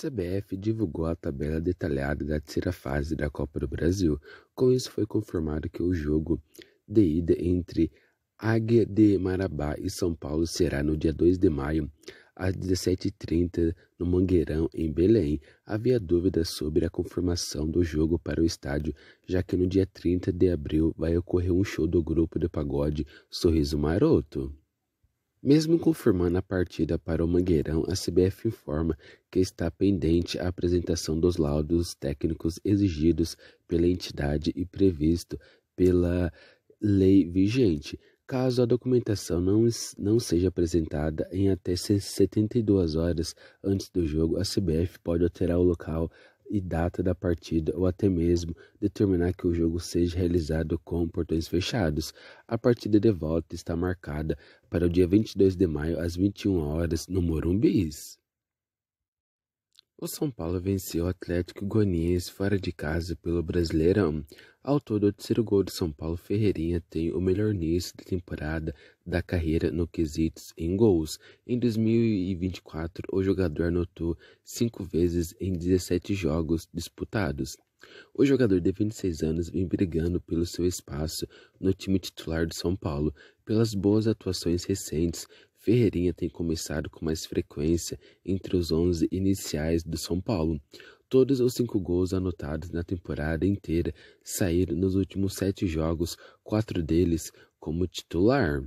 CBF divulgou a tabela detalhada da terceira fase da Copa do Brasil. Com isso, foi confirmado que o jogo de ida entre Águia de Marabá e São Paulo será no dia 2 de maio, às 17h30, no Mangueirão, em Belém. Havia dúvidas sobre a confirmação do jogo para o estádio, já que no dia 30 de abril vai ocorrer um show do grupo de pagode Sorriso Maroto. Mesmo confirmando a partida para o Mangueirão, a CBF informa que está pendente a apresentação dos laudos técnicos exigidos pela entidade e previsto pela lei vigente, caso a documentação não, não seja apresentada em até 72 horas antes do jogo, a CBF pode alterar o local e data da partida ou até mesmo determinar que o jogo seja realizado com portões fechados. A partida de volta está marcada para o dia 22 de maio às 21 horas no Morumbis. O São Paulo venceu o Atlético Goianiense fora de casa pelo Brasileirão. Ao todo, o terceiro gol de São Paulo Ferreirinha tem o melhor início de temporada da carreira no quesitos em gols. Em 2024, o jogador anotou cinco vezes em 17 jogos disputados. O jogador de 26 anos vem brigando pelo seu espaço no time titular do São Paulo pelas boas atuações recentes Ferreirinha tem começado com mais frequência entre os 11 iniciais do São Paulo. Todos os cinco gols anotados na temporada inteira saíram nos últimos sete jogos, quatro deles como titular.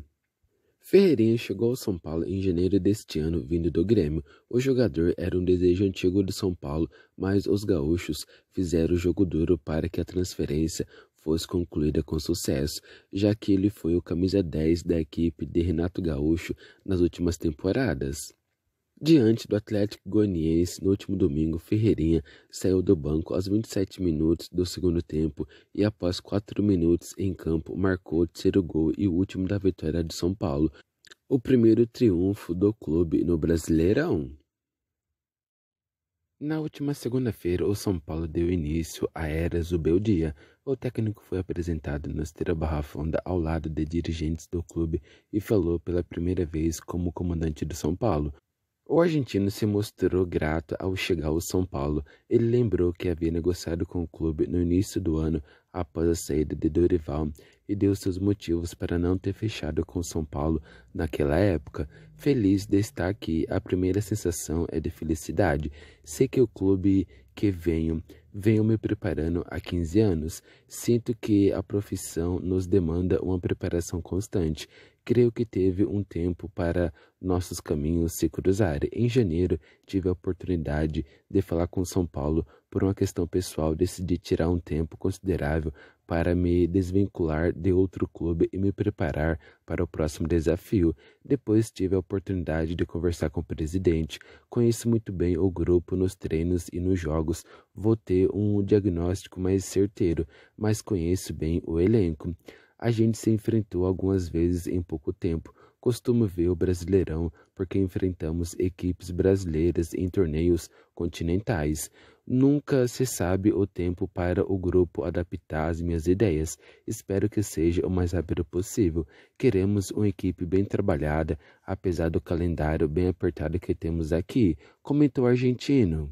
Ferreirinha chegou ao São Paulo em janeiro deste ano, vindo do Grêmio. O jogador era um desejo antigo do São Paulo, mas os gaúchos fizeram o jogo duro para que a transferência fosse concluída com sucesso, já que ele foi o camisa 10 da equipe de Renato Gaúcho nas últimas temporadas. Diante do Atlético Goianiense, no último domingo, Ferreirinha saiu do banco aos 27 minutos do segundo tempo e, após 4 minutos em campo, marcou o terceiro gol e o último da vitória de São Paulo, o primeiro triunfo do clube no Brasileirão. Na última segunda-feira, o São Paulo deu início à Era Zubeldia. O técnico foi apresentado na esteira Barra Fonda ao lado de dirigentes do clube e falou pela primeira vez como comandante do São Paulo. O argentino se mostrou grato ao chegar ao São Paulo. Ele lembrou que havia negociado com o clube no início do ano após a saída de Dorival e deu seus motivos para não ter fechado com São Paulo naquela época. Feliz de estar aqui, a primeira sensação é de felicidade. Sei que o clube que venho, venho me preparando há 15 anos. Sinto que a profissão nos demanda uma preparação constante. Creio que teve um tempo para nossos caminhos se cruzarem. Em janeiro, tive a oportunidade de falar com São Paulo por uma questão pessoal, decidi tirar um tempo considerável para me desvincular de outro clube e me preparar para o próximo desafio. Depois tive a oportunidade de conversar com o presidente, conheço muito bem o grupo nos treinos e nos jogos, vou ter um diagnóstico mais certeiro, mas conheço bem o elenco. A gente se enfrentou algumas vezes em pouco tempo, costumo ver o Brasileirão porque enfrentamos equipes brasileiras em torneios continentais. Nunca se sabe o tempo para o grupo adaptar as minhas ideias. Espero que seja o mais rápido possível. Queremos uma equipe bem trabalhada, apesar do calendário bem apertado que temos aqui, comentou o argentino.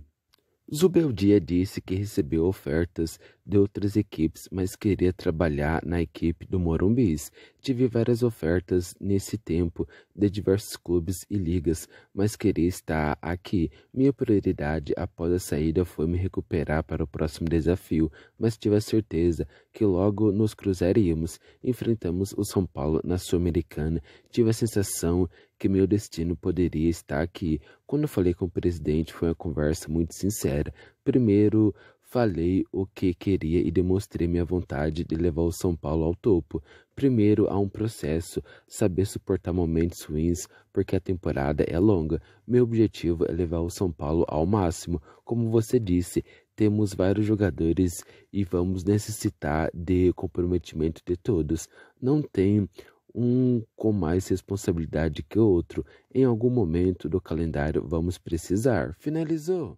Zubeldia disse que recebeu ofertas de outras equipes, mas queria trabalhar na equipe do Morumbis. Tive várias ofertas nesse tempo de diversos clubes e ligas, mas queria estar aqui. Minha prioridade após a saída foi me recuperar para o próximo desafio, mas tive a certeza que logo nos cruzaríamos. Enfrentamos o São Paulo na Sul-Americana. Tive a sensação que meu destino poderia estar aqui. Quando falei com o presidente, foi uma conversa muito sincera. Primeiro, Falei o que queria e demonstrei minha vontade de levar o São Paulo ao topo. Primeiro, há um processo, saber suportar momentos ruins, porque a temporada é longa. Meu objetivo é levar o São Paulo ao máximo. Como você disse, temos vários jogadores e vamos necessitar de comprometimento de todos. Não tem um com mais responsabilidade que o outro. Em algum momento do calendário vamos precisar. Finalizou.